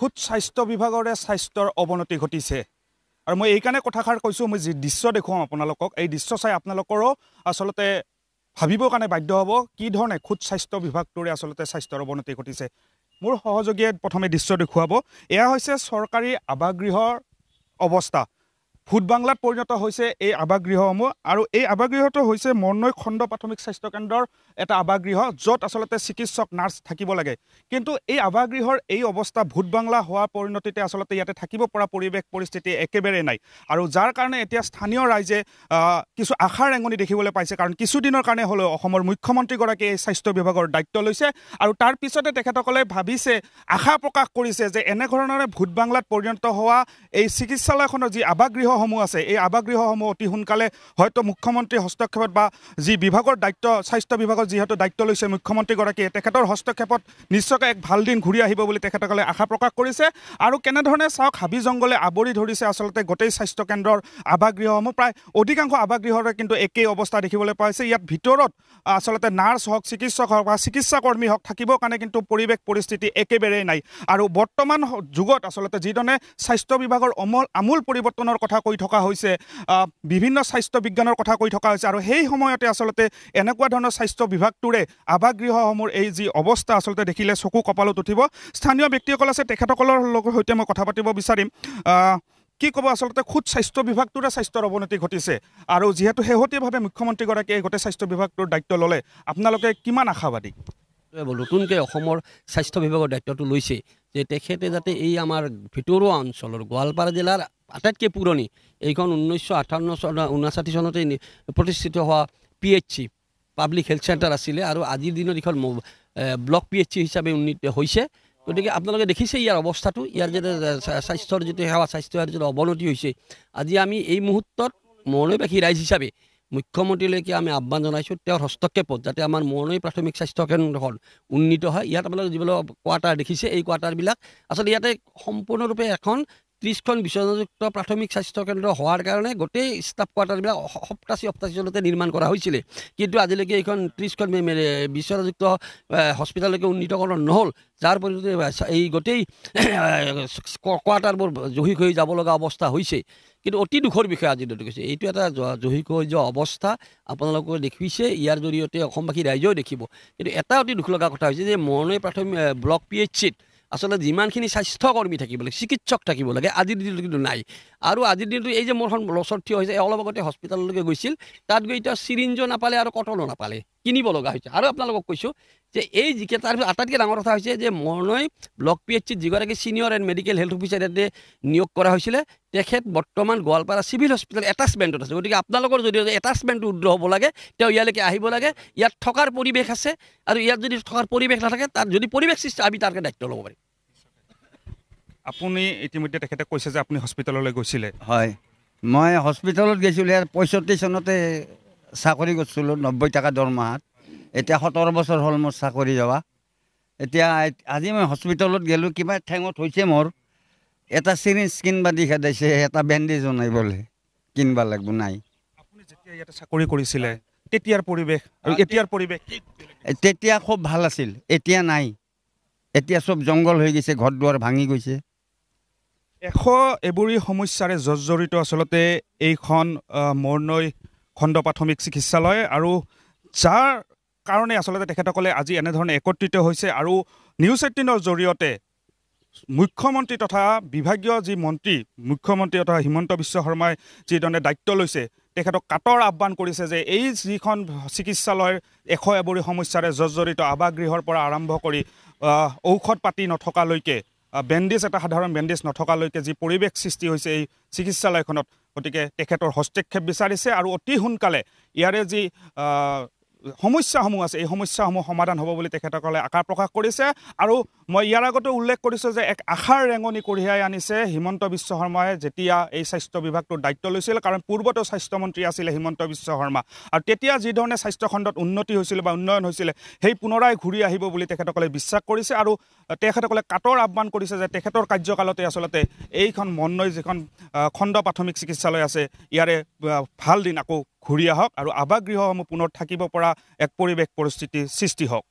খুদ স্বাস্থ্য বিভাগৰে স্বাস্থ্যৰ অৱনতি ঘটিছে আৰু মই এইকাৰণে কথাষাৰ কৈছোঁ মই যি দৃশ্য দেখুৱাওঁ আপোনালোকক এই দৃশ্য চাই আপোনালোকৰো আচলতে ভাবিবৰ কাৰণে বাধ্য হ'ব কি ধৰণে খুদ স্বাস্থ্য বিভাগটোৰে আচলতে স্বাস্থ্যৰ অৱনতি ঘটিছে মোৰ সহযোগীয়ে প্ৰথমে দৃশ্য দেখুৱাব এয়া হৈছে চৰকাৰী আৱাসগৃহৰ অৱস্থা ফুড বাংলাত পৰিণত হৈছে এই আৱাসগৃহসমূহ আৰু এই আৱাসগৃহটো হৈছে মৰ্ণৈ খণ্ড প্ৰাথমিক স্বাস্থ্যকেন্দ্ৰৰ এটা আৱাসগৃহ য'ত আচলতে চিকিৎসক নাৰ্ছ থাকিব লাগে কিন্তু এই আৱাসগৃহৰ এই অৱস্থা ভোট বাংলা হোৱাৰ পৰিণতিতে আচলতে ইয়াতে থাকিব পৰা পৰিৱেশ পৰিস্থিতি একেবাৰে নাই আৰু যাৰ কাৰণে এতিয়া স্থানীয় ৰাইজে কিছু আশাৰ ৰেঙনি দেখিবলৈ পাইছে কাৰণ কিছুদিনৰ কাৰণে হ'লেও অসমৰ মুখ্যমন্ত্ৰীগৰাকীয়ে এই স্বাস্থ্য বিভাগৰ দায়িত্ব লৈছে আৰু তাৰ পিছতে তেখেতসকলে ভাবিছে আশা প্ৰকাশ কৰিছে যে এনেধৰণেৰে ভূত বাংলাত পৰিণত হোৱা এই চিকিৎসালয়খনৰ যি আৱাসগৃহসমূহ আছে এই আৱাসগৃহসমূহ অতি সোনকালে হয়তো মুখ্যমন্ত্ৰীৰ হস্তক্ষেপত বা যি বিভাগৰ দায়িত্ব স্বাস্থ্য বিভাগৰ যিহেতু দায়িত্ব লৈছে মুখ্যমন্ত্ৰীগৰাকীয়ে তেখেতৰ হস্তক্ষেপত নিশ্চয়কৈ এক ভাল দিন ঘূৰি আহিব বুলি তেখেতসকলে আশা প্ৰকাশ কৰিছে আৰু কেনেধৰণে চাওক হাবি জংঘলে আৱৰি ধৰিছে আচলতে গোটেই স্বাস্থ্যকেন্দ্ৰৰ আৱাসগৃহসমূহ প্ৰায় অধিকাংশ আৱাসগৃহৰে কিন্তু একেই অৱস্থা দেখিবলৈ পোৱা হৈছে ইয়াত ভিতৰত আচলতে নাৰ্ছ হওক চিকিৎসক হওক বা চিকিৎসাকৰ্মী হওক থাকিবৰ কাৰণে কিন্তু পৰিৱেশ পৰিস্থিতি একেবাৰেই নাই আৰু বৰ্তমান যুগত আচলতে যিধৰণে স্বাস্থ্য বিভাগৰ অমল আমূল পৰিৱৰ্তনৰ কথা কৈ থকা হৈছে বিভিন্ন স্বাস্থ্য বিজ্ঞানৰ কথা কৈ থকা হৈছে আৰু সেই সময়তে আচলতে এনেকুৱা ধৰণৰ স্বাস্থ্য বিভাগটোৰে আৱাসগৃহসমূহ এই যি অৱস্থা আচলতে দেখিলে চকু কপালত উঠিব স্থানীয় ব্যক্তিসকল আছে তেখেতসকলৰ সৈতে মই কথা পাতিব বিচাৰিম কি ক'ব আচলতে খুদ স্বাস্থ্য বিভাগটোৰে স্বাস্থ্যৰ অৱনতি ঘটিছে আৰু যিহেতু শেহতীয়াভাৱে মুখ্যমন্ত্ৰীগৰাকীয়ে গোটেই স্বাস্থ্য বিভাগটোৰ দায়িত্ব ল'লে আপোনালোকে কিমান আশাবাদী নতুনকৈ অসমৰ স্বাস্থ্য বিভাগৰ দায়িত্বটো লৈছে যে তেখেতে যাতে এই আমাৰ ভিতৰুৱা অঞ্চলৰ গোৱালপাৰা জিলাৰ আটাইতকৈ পুৰণি এইখন ঊনৈছশ আঠাৱন্ন চন ঊনাষাঠি চনতে প্ৰতিষ্ঠিত হোৱা P H C public health centre আছিলে আৰু আজিৰ দিনত এইখন ব্লক পি এইচ চি হিচাপে উন্নীত হৈছে গতিকে আপোনালোকে দেখিছে ইয়াৰ অৱস্থাটো ইয়াৰ যিটো স্বাস্থ্যৰ যিটো সেৱা স্বাস্থ্যসেৱাৰ যিটো অৱনতি হৈছে আজি আমি এই মুহূৰ্তত মৰণৈবাসী ৰাইজ হিচাপে মুখ্যমন্ত্ৰীলৈকে আমি আহ্বান জনাইছোঁ তেওঁৰ হস্তক্ষেপত যাতে আমাৰ মৰণৈ প্ৰাথমিক স্বাস্থ্যকেন্দ্ৰখন উন্নীত হয় ইয়াত আপোনালোকে যিবিলাক কোৱাৰ্টাৰ দেখিছে এই কোৱাৰ্টাৰবিলাক আচলতে ইয়াতে সম্পূৰ্ণৰূপে এখন ত্ৰিছখন বিচনাযুক্ত প্ৰাথমিক স্বাস্থ্যকেন্দ্ৰ হোৱাৰ কাৰণে গোটেই ষ্টাফ কোৱাৰ্টাৰবিলাক সপ্তাহী সপ্তাহী সপ্তাহীচনতে নিৰ্মাণ কৰা হৈছিলে কিন্তু আজিলৈকে এইখন ত্ৰিছখন বিচনাযুক্ত হস্পিটেললৈকে উন্নীতকৰণ নহ'ল যাৰ পৰিৱৰ্তে এই গোটেই কোৱাৰ্টাৰবোৰ জহিক হৈ যাব লগা অৱস্থা হৈছে কিন্তু অতি দুখৰ বিষয়ে আজি দিনটো কৈছে এইটো এটা জহিক হৈ যোৱা অৱস্থা আপোনালোকে দেখিছে ইয়াৰ জৰিয়তে অসমবাসী ৰাইজেও দেখিব কিন্তু এটা অতি দুখ লগা কথা হৈছে যে মৰণৈ প্ৰাথমিক ব্লক পি এইচ চিত আচলতে যিমানখিনি স্বাস্থ্যকৰ্মী থাকিব লাগে চিকিৎসক থাকিব লাগে আজিৰ দিনটো কিন্তু নাই আৰু আজিৰ দিনটো এই যে মোৰখন লচত থিয় হৈছে অলপ আগতে হস্পিটেললৈকে গৈছিল তাত গৈ এতিয়া চিৰিঞ্জো নাপালে আৰু কটনো নাপালে কিনিব লগা হৈছে আৰু আপোনালোকক কৈছোঁ যে এই যিকে তাৰপিছত আটাইতকৈ ডাঙৰ কথা হৈছে যে মৰণৈ ব্লক পি এইচ চিত যিগৰাকী senior and medical health officer ইয়াতে নিয়োগ কৰা হৈছিলে তেখেত বৰ্তমান গোৱালপাৰা চিভিল হস্পিটেল এটাচমেণ্টত আছে গতিকে আপোনালোকৰ জৰিয়তে এটাচমেণ্টটো উদ্ৰ হ'ব লাগে তেওঁ ইয়ালৈকে আহিব লাগে ইয়াত থকাৰ পৰিৱেশ আছে আৰু ইয়াত যদি থকাৰ পৰিৱেশ নাথাকে তাত যদি পৰিৱেশ সৃষ্টি আমি তাৰকে দায়িত্ব ল'ব পাৰিম আপুনি ইতিমধ্যে তেখেতে কৈছে যে আপুনি হস্পিটেললৈ গৈছিলে হয় মই হস্পিটেলত গৈছিলোঁ ইয়াত পঁয়ষষ্ঠি চনতে চাকৰি কৰিছিলোঁ নব্বৈ টকা দৰমহাত এতিয়া সোতৰ বছৰ হ'ল মোৰ চাকৰি যোৱা এতিয়া আজি মই হস্পিটেলত গ'লোঁ কিবা ঠেঙত হৈছে মোৰ এটা চিৰিঞ্জ কিনবা দিহে দিছে এটা বেণ্ডেজ নাই বোলে কিনিব লাগিব নাই চাকৰি কৰিছিলে তেতিয়াৰ পৰিৱেশ আৰু এতিয়াৰ পৰিৱেশ তেতিয়া খুব ভাল আছিল এতিয়া নাই এতিয়া চব জংঘল হৈ গৈছে ঘৰ দুৱাৰ ভাঙি গৈছে এশ এবৰি সমস্যাৰে জৰ্জৰিত আচলতে এইখন মৰ্ণৈ খণ্ড প্ৰাথমিক চিকিৎসালয় আৰু যাৰ কাৰণে আচলতে তেখেতসকলে আজি এনেধৰণে একত্ৰিত হৈছে আৰু নিউজ এইটিনৰ জৰিয়তে মুখ্যমন্ত্ৰী তথা বিভাগীয় যি মন্ত্ৰী মুখ্যমন্ত্ৰী তথা হিমন্ত বিশ্ব শৰ্মাই যিধৰণে দায়িত্ব লৈছে তেখেতক কাটৰ আহ্বান কৰিছে যে এই যিখন চিকিৎসালয়ৰ এশ এবৰি সমস্যাৰে জৰ্জৰিত আৱাস গৃহৰ পৰা আৰম্ভ কৰি ঔষধ পাতি নথকালৈকে বেণ্ডেজ এটা সাধাৰণ বেণ্ডেজ নথকালৈকে যি পৰিৱেশ সৃষ্টি হৈছে এই চিকিৎসালয়খনত গতিকে তেখেতৰ হস্তক্ষেপ বিচাৰিছে আৰু অতি সোনকালে ইয়াৰে যি সমস্যাসমূহ আছে এই সমস্যাসমূহ সমাধান হ'ব বুলি তেখেতসকলে আশা প্ৰকাশ কৰিছে আৰু মই ইয়াৰ আগতেও উল্লেখ কৰিছোঁ যে এক আশাৰ ৰেঙনি কঢ়িয়াই আনিছে হিমন্ত বিশ্ব শৰ্মাই যেতিয়া এই স্বাস্থ্য বিভাগটোৰ দায়িত্ব লৈছিল কাৰণ পূৰ্বতে স্বাস্থ্যমন্ত্ৰী আছিলে হিমন্ত বিশ্ব শৰ্মা আৰু তেতিয়া যিধৰণে স্বাস্থ্য খণ্ডত উন্নতি হৈছিলে বা উন্নয়ন হৈছিলে সেই পুনৰাই ঘূৰি আহিব বুলি তেখেতসকলে বিশ্বাস কৰিছে আৰু তেখেতসকলে কাটৰ আহ্বান কৰিছে যে তেখেতৰ কাৰ্যকালতে আচলতে এইখন মন্নৈ যিখন খণ্ড প্ৰাথমিক চিকিৎসালয় আছে ইয়াৰে ভাল দিন আকৌ ঘূৰি আহক আৰু আৱাসগৃহসমূহ পুনৰ থাকিব পৰা এক পৰিৱেশ পৰিস্থিতিৰ সৃষ্টি হওক